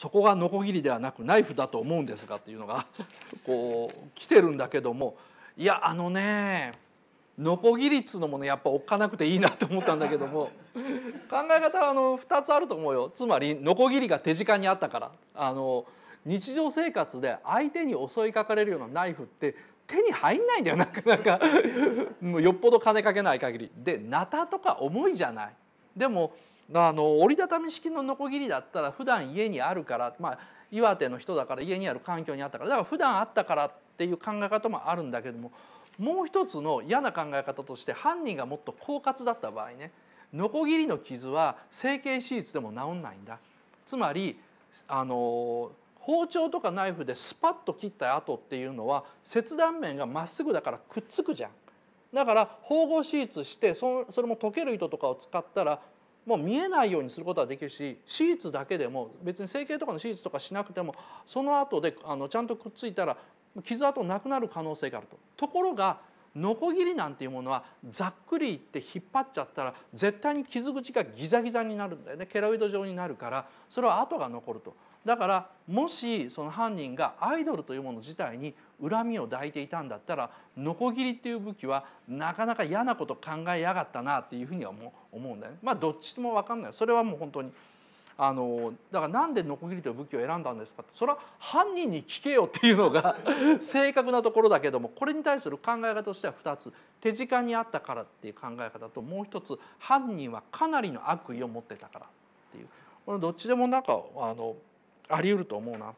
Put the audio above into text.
そこがノコギリではなくナイフだと思うんですがっていうのが こう来てるんだけどもいやあのねノコギリっつうのもねやっぱおっかなくていいなと思ったんだけども 考え方はあの2つあると思うよつまりノコギリが手近にあったからあの日常生活で相手に襲いかかれるようなナイフって手に入んないんだよなかなか もうよっぽど金かけない限りでナタとか重いじゃない。でもあの折りたたみ式のノコギリだったら普段家にあるから、まあ、岩手の人だから家にある環境にあったからだから普段あったからっていう考え方もあるんだけれどももう一つの嫌な考え方として犯人がもっと狡猾だった場合ねノコギリの傷は整形手術でも治んないんだ。つまりあの包丁とかナイフでスパッと切った跡っていうのは切断面がまっすぐだからくっつくじゃん。だから縫合手術してそれも溶ける糸とかを使ったらもう見えないようにすることはできるし手術だけでも別に整形とかの手術とかしなくてもその後であのちゃんとくっついたら傷跡なくなる可能性があると。ところがノコギリなんていうものはざっくり言って引っ張っちゃったら絶対に傷口がギザギザになるんだよねケロイド状になるからそれは跡が残ると。だからもしその犯人がアイドルというもの自体に恨みを抱いていたんだったらノコギリっていう武器はなかなか嫌なこと考えやがったなっていうふうには思うんだよね。まあどっちも分かんないそれはもう本当にあのだからなんでノコギリという武器を選んだんですかそれは犯人に聞けよっていうのが 正確なところだけどもこれに対する考え方としては2つ手近にあったからっていう考え方ともう一つ犯人はかなりの悪意を持ってたからっていうこれどっちでもなんかあのあり得ると思うな。